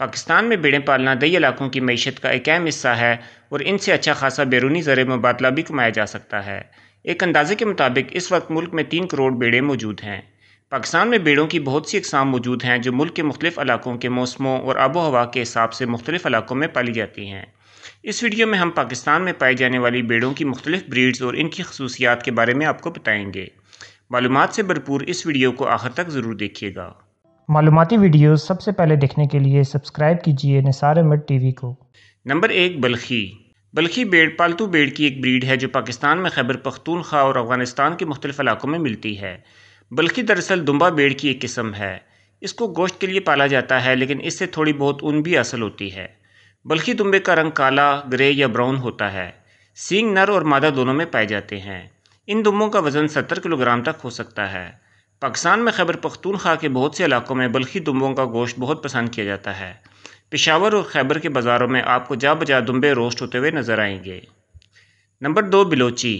पाकिस्तान में भीड़ें पालना दई इलाकों की मीशत का एक अहम हिस्सा है और इनसे अच्छा खासा बैरूनी ज़र मुबादला भी कमाया जा सकता है एक अंदाजे के मुताबिक इस वक्त मुल्क में तीन करोड़ बेड़े मौजूद हैं पाकिस्तान में बेड़ों की बहुत सी अकसाम मौजूद हैं जो मुल्क के मुख्तफ इलाकों के मौसमों और आबो हवा के हिसाब से मुख्तलिफ इलाकों में पाली जाती हैं इस वीडियो में हम पाकिस्तान में पाई जाने वाली बेड़ों की मुख्तलिफ ब्रीड्स और इनकी खसूसियात के बारे में आपको बताएँगे मालूम से भरपूर इस वीडियो को आखिर तक ज़रूर देखिएगा मालूमती वीडियो सबसे पहले देखने के लिए सब्सक्राइब कीजिए निसार अहमद टीवी को नंबर एक बल्खी बल्खी बेड़ पालतू बेड़ की एक ब्रीड है जो पाकिस्तान में खैबर पख्तूनख्वा और अफगानिस्तान के मुख्तलिफ इलाकों में मिलती है बल्खी दरअसल दुम्बा बेड़ की एक किस्म है इसको गोश्त के लिए पाला जाता है लेकिन इससे थोड़ी बहुत ऊन भी हासिल होती है बल्खी दुम्बे का रंग काला ग्रे या ब्राउन होता है सींग नर और मादा दोनों में पाए जाते हैं इन दुम्बों का वज़न सत्तर किलोग्राम तक हो सकता है पाकिस्तान में खैबर पख्तूनख्वा के बहुत से इलाकों में बल्खी दुम्बों का गोश्त बहुत पसंद किया जाता है पेशावर और खैबर के बाज़ारों में आपको जा बजा दुम्बे रोस्ट होते हुए नज़र आएंगे नंबर दो बिलोची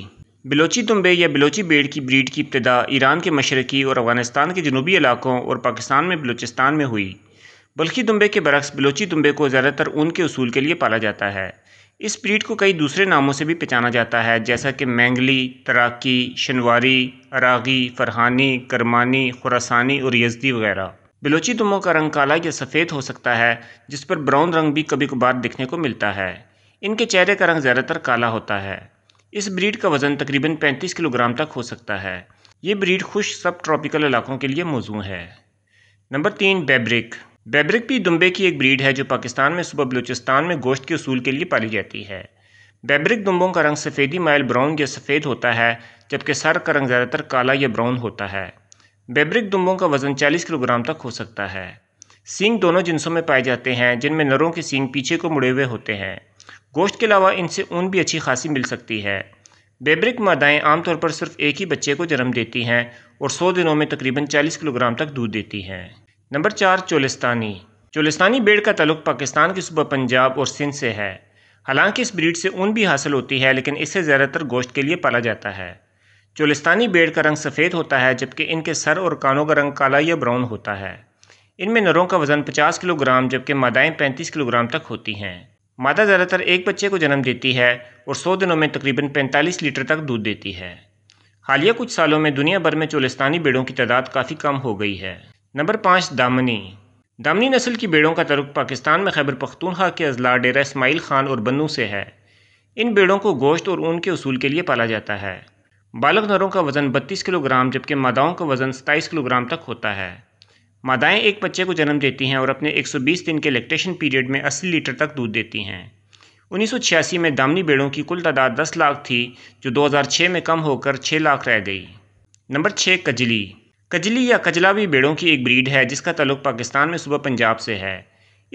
बिलोची दुम्बे या बिलोची बेड़ की ब्रीड की इब्तदा ईरान के मशरकी और अफगानिस्तान के जनूबी इलाकों और पाकिस्तान में बलूचिस्तान में हुई बल्कि दुम्बे के बरक्स बलोची दुम्बे को ज़्यादातर ऊन के असूल के लिए पाला जाता है इस ब्रीड को कई दूसरे नामों से भी पहचाना जाता है जैसा कि मैंगली तराकी शनवारी अरागी फरहानी करमानी खुरासानी और यजदी वगैरह बलोची दुमों का रंग काला या सफ़ेद हो सकता है जिस पर ब्राउन रंग भी कभी कभार दिखने को मिलता है इनके चेहरे का रंग ज़्यादातर काला होता है इस ब्रीड का वज़न तकरीबन 35 किलोग्राम तक हो सकता है ये ब्रीड खुश सब ट्रॉपिकल इलाकों के लिए मौजू है नंबर तीन बेब्रिक बैब्रिक भी दुम्बे की एक ब्रीड है जो पाकिस्तान में सुबह बलूचिस्तान में गोश्त के असूल के लिए पाली जाती है बैब्रिक दुम्बों का रंग सफ़ेदी माइल ब्राउन या सफ़ेद होता है जबकि सर का रंग ज़्यादातर काला या ब्राउन होता है बैब्रिक दुम्बों का वज़न 40 किलोग्राम तक हो सकता है सींग दोनों जिनसों में पाए जाते हैं जिनमें नरों के सींग पीछे को मुड़े हुए होते हैं गोश्त के अलावा इनसे ऊन भी अच्छी खासी मिल सकती है बैब्रिक मादाएँ आमतौर पर सिर्फ एक ही बच्चे को जन्म देती हैं और सौ दिनों में तकरीबन चालीस किलोग्राम तक दूध देती हैं नंबर चार चोलिस्तानी चोलिस्तानी बेड़ का तल्लु पाकिस्तान के सुबह पंजाब और सिंध से है हालांकि इस ब्रीड से ऊन भी हासिल होती है लेकिन इसे ज़्यादातर गोश्त के लिए पाला जाता है चोलिस्तानी बेड़ का रंग सफ़ेद होता है जबकि इनके सर और कानों का रंग काला या ब्राउन होता है इनमें नरों का वज़न 50 किलोग्राम जबकि मादाएँ 35 किलोग्राम तक होती हैं मादा ज़्यादातर एक बच्चे को जन्म देती है और 100 दिनों में तकरीबन 45 लीटर तक दूध देती है हालिया कुछ सालों में दुनिया भर में चोलिस्तानी बेड़ों की तादाद काफ़ी कम हो गई है नंबर पाँच दामनी दामनी नस्ल की बेड़ों का तरुक पाकिस्तान में खैबर पख्तूनखा के अजला डेरा इसमाइल ख़ान और बनू से है इन बेड़ों को गोश्त और ऊन के असूल के लिए पाला जाता है बालक नरों का वज़न बत्तीस किलोग्राम जबकि मादाओं का वज़न सताईस किलोग्राम तक होता है मादाएँ एक बच्चे को जन्म देती हैं और अपने 120 दिन के लैक्टेशन पीरियड में अस्सी लीटर तक दूध देती हैं 1986 में दामनी बेड़ों की कुल तादाद 10 लाख थी जो 2006 में कम होकर 6 लाख रह गई नंबर छः कजली कजली या कजला भी भेड़ों की एक ब्रीड है जिसका ताल्लुक पाकिस्तान में सुबह पंजाब से है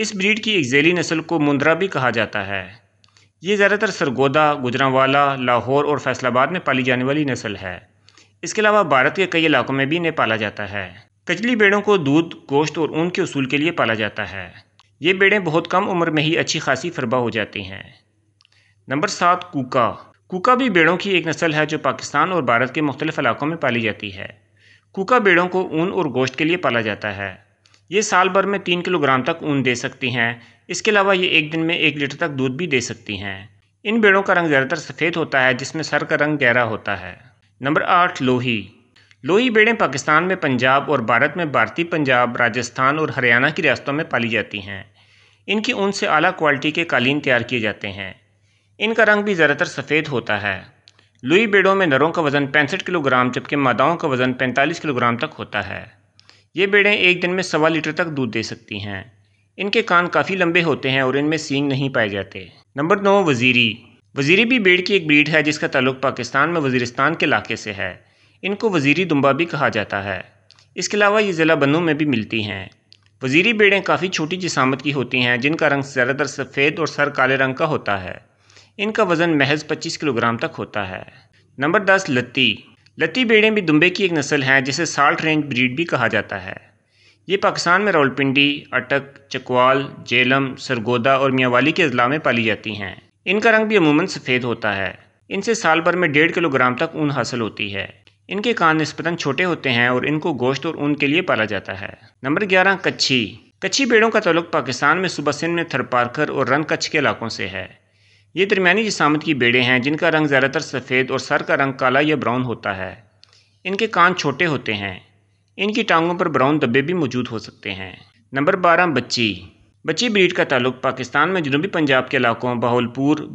इस ब्रीड की एक जैली नस्ल को मुंद्रा भी कहा जाता है ये ज़्यादातर सरगोदा गुजरावाला लाहौर और फैसलाबाद में पाली जाने वाली नस्ल है इसके अलावा भारत के कई इलाकों में भी इन्हें पाला जाता है कजली बेड़ों को दूध गोश्त और ऊन के असूल के लिए पाला जाता है ये बेड़ें बहुत कम उम्र में ही अच्छी खासी फरबा हो जाती हैं नंबर सात कूका कूका भी बेड़ों की एक नस्ल है जो पाकिस्तान और भारत के मुख्तलिफ इलाकों में पाली जाती है कूका भेड़ों को ऊन और गोश्त के लिए पाला जाता है ये साल भर में तीन किलोग्राम तक ऊन दे सकती हैं इसके अलावा ये एक दिन में एक लीटर तक दूध भी दे सकती हैं इन भेड़ों का रंग ज़्यादातर सफ़ेद होता है जिसमें सर का रंग गहरा होता है नंबर आठ लोही लोही भेड़ें पाकिस्तान में पंजाब और भारत में भारतीय पंजाब राजस्थान और हरियाणा की रियासतों में पाली जाती हैं इनकी ऊन से आला क्वालिटी के कालीन तैयार किए जाते हैं इनका रंग भी ज़्यादातर सफ़ेद होता है लुई बेड़ों में नरों का वज़न पैंसठ किलोग्राम जबकि मादाओं का वज़न पैंतालीस किलोग्राम तक होता है ये बेड़ें एक दिन में सवा लीटर तक दूध दे सकती हैं इनके कान काफ़ी लंबे होते हैं और इनमें सींग नहीं पाए जाते नंबर नौ वज़ीरी वज़ीरी भी बेड़ की एक ब्रीड है जिसका ताल्लुक पाकिस्तान में वजीरस्तान के इलाके से है इनको वज़ीरी दुम्बा भी कहा जाता है इसके अलावा ये ज़िला बनू में भी मिलती हैं वज़ीरी बेड़ें काफ़ी छोटी जिसामत की होती हैं जिनका रंग ज़्यादातर सफ़ेद और सर काले रंग का होता है इनका वज़न महज 25 किलोग्राम तक होता है नंबर दस लत्ती लत्ती बेड़े भी दुम्बे की एक नस्ल है जिसे साल्ट रेंज ब्रीड भी कहा जाता है ये पाकिस्तान में रावलपिंडी अटक चकवाल जेलम सरगोदा और मियावाली के अजला में पाली जाती हैं इनका रंग भी अमूमन सफ़ेद होता है इनसे साल भर में डेढ़ किलोग्राम तक ऊन हासिल होती है इनके कान नस्बता छोटे होते हैं और इनको गोश्त और ऊन के लिए पाला जाता है नंबर ग्यारह कच्छी कच्छी पेड़ों का तलुक़ पाकिस्तान में सुबह सिंध में थरपारकर और रन कच्छ के इलाकों से है ये दरमियानी जिसामत की बेड़े हैं जिनका रंग ज़्यादातर सफ़ेद और सर का रंग काला या ब्राउन होता है इनके कान छोटे होते हैं इनकी टांगों पर ब्राउन दब्बे भी मौजूद हो सकते हैं नंबर बारह बच्ची बच्ची ब्रीड का ताल्लुक पाकिस्तान में जनूबी पंजाब के इलाकों बावल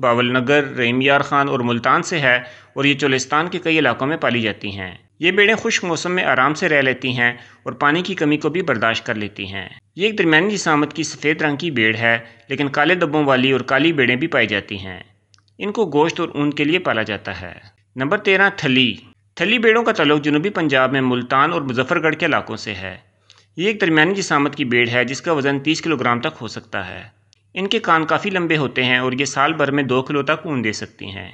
बावलनगर रेमियार खान और मुल्तान से है और ये चोलिस्तान के कई इलाकों में पाली जाती हैं ये बेड़ें खुश मौसम में आराम से रह लेती हैं और पानी की कमी को भी बर्दाश्त कर लेती हैं ये एक दरमियानी जिसामत की सफ़ेद रंग की भेड़ है लेकिन काले दब्बों वाली और काली बेड़ें भी पाई जाती हैं इनको गोश्त और ऊन के लिए पाला जाता है नंबर तेरह थली थली बेड़ों का तल्लुक जनूबी पंजाब में मुल्तान और मुजफ्फरगढ़ के इलाकों से है ये एक दरमियानी जिसामत की बेड़ है जिसका वज़न तीस किलोग्राम तक हो सकता है इनके कान काफ़ी लंबे होते हैं और ये साल भर में दो किलो तक ऊन दे सकती हैं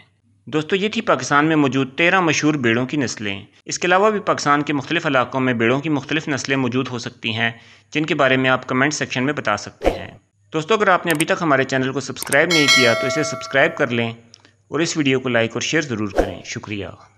दोस्तों ये थी पाकिस्तान में मौजूद तेरह मशहूर बेड़ों की नस्लें इसके अलावा भी पाकिस्तान के मुख्तलिफ़ इलाकों में बेड़ों की मुख्तलिफ़ नस्लें मौजूद हो सकती हैं जिनके बारे में आप कमेंट सेक्शन में बता सकते हैं दोस्तों अगर आपने अभी तक हमारे चैनल को सब्सक्राइब नहीं किया तो इसे सब्सक्राइब कर लें और इस वीडियो को लाइक और शेयर ज़रूर करें शुक्रिया